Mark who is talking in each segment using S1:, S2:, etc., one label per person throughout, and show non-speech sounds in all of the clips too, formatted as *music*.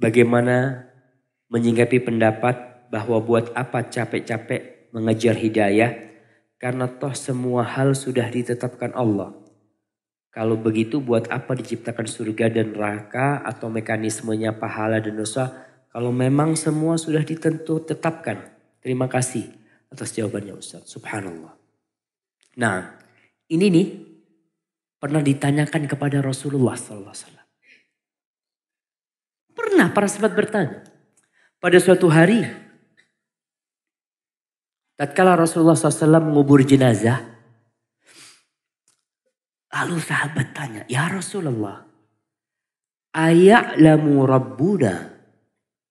S1: bagaimana menyinggapi pendapat bahwa buat apa capek-capek mengejar hidayah karena toh semua hal sudah ditetapkan Allah. Kalau begitu buat apa diciptakan surga dan neraka atau mekanismenya pahala dan dosa kalau memang semua sudah ditentu tetapkan. Terima kasih atas jawabannya Ustaz. Subhanallah. Nah ini nih pernah ditanyakan kepada Rasulullah SAW. Pernah para sahabat bertanya. Pada suatu hari, tatkala Rasulullah SAW mengubur jenazah, lalu sahabat tanya, Ya Rasulullah, Aya'lamu Rabbuna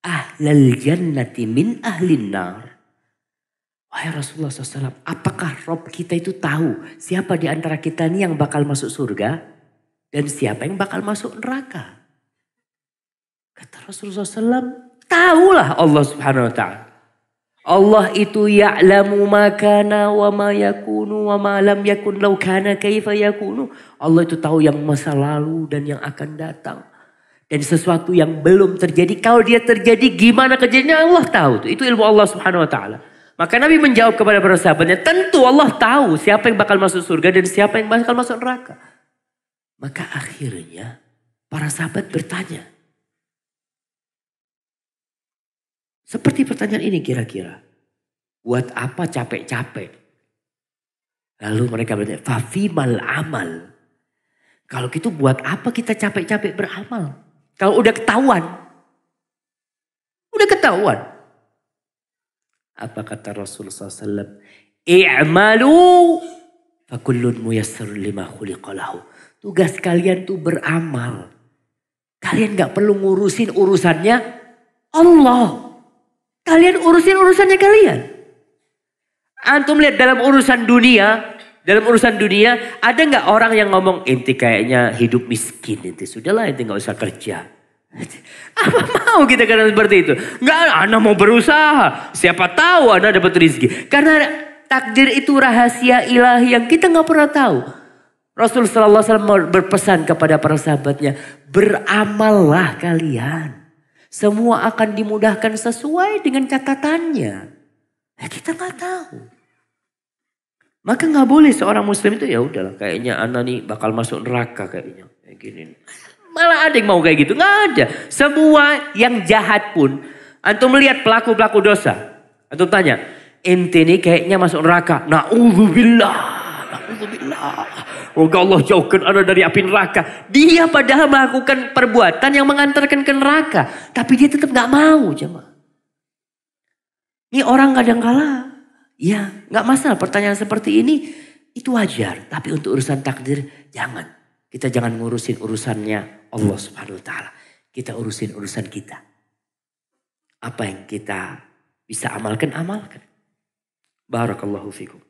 S1: ahlal jannati min ahlin nar. Wahai Rasulullah SAW, apakah Rob kita itu tahu siapa di antara kita ini yang bakal masuk surga dan siapa yang bakal masuk neraka? Kata Rasulullah SAW, tahulah Allah Subhanahu wa taala. Allah itu ya'lamu ma kana wa ma yakunu wa ma lam yakun law kana kaifa yakunu. Allah itu tahu yang masa lalu dan yang akan datang. Dan sesuatu yang belum terjadi, kalau dia terjadi gimana kejadiannya Allah tahu. Itu ilmu Allah Subhanahu wa taala. Maka Nabi menjawab kepada para sahabatnya, tentu Allah tahu siapa yang bakal masuk surga dan siapa yang bakal masuk neraka. Maka akhirnya para sahabat bertanya, Seperti pertanyaan ini kira-kira. Buat apa capek-capek? Lalu mereka bertanya, mal amal. Kalau gitu buat apa kita capek-capek beramal? Kalau udah ketahuan. Udah ketahuan. Apa kata Rasulullah SAW? I'malu fakullun muyassar lima khuliqalahu. Tugas kalian tuh beramal. Kalian gak perlu ngurusin urusannya Allah. Kalian urusin urusannya kalian. Antum lihat dalam urusan dunia, dalam urusan dunia ada nggak orang yang ngomong inti kayaknya hidup miskin inti sudahlah inti nggak usah kerja *laughs* apa mau kita karena seperti itu nggak anak mau berusaha siapa tahu anak dapat rezeki karena takdir itu rahasia ilahi yang kita nggak pernah tahu Rasulullah SAW berpesan kepada para sahabatnya, beramallah kalian. Semua akan dimudahkan sesuai dengan catatannya. Ya kita nggak tahu. Maka nggak boleh seorang muslim itu ya udahlah kayaknya anak nih bakal masuk neraka kayaknya. Kayak gini. Malah ada yang mau kayak gitu. Nggak ada. Semua yang jahat pun. Antum melihat pelaku-pelaku dosa. Antum tanya. Inti ini kayaknya masuk neraka. Na'udzubillah. Nah, moga Allah jauhkan anda dari api neraka. Dia padahal melakukan perbuatan yang mengantarkan ke neraka. Tapi dia tetap gak mau jemaah. Ini orang kadang kala ya nggak masalah pertanyaan seperti ini itu wajar. Tapi untuk urusan takdir jangan. Kita jangan ngurusin urusannya Allah subhanahu wa ta'ala. Kita urusin urusan kita. Apa yang kita bisa amalkan, amalkan. Barakallahu fikum.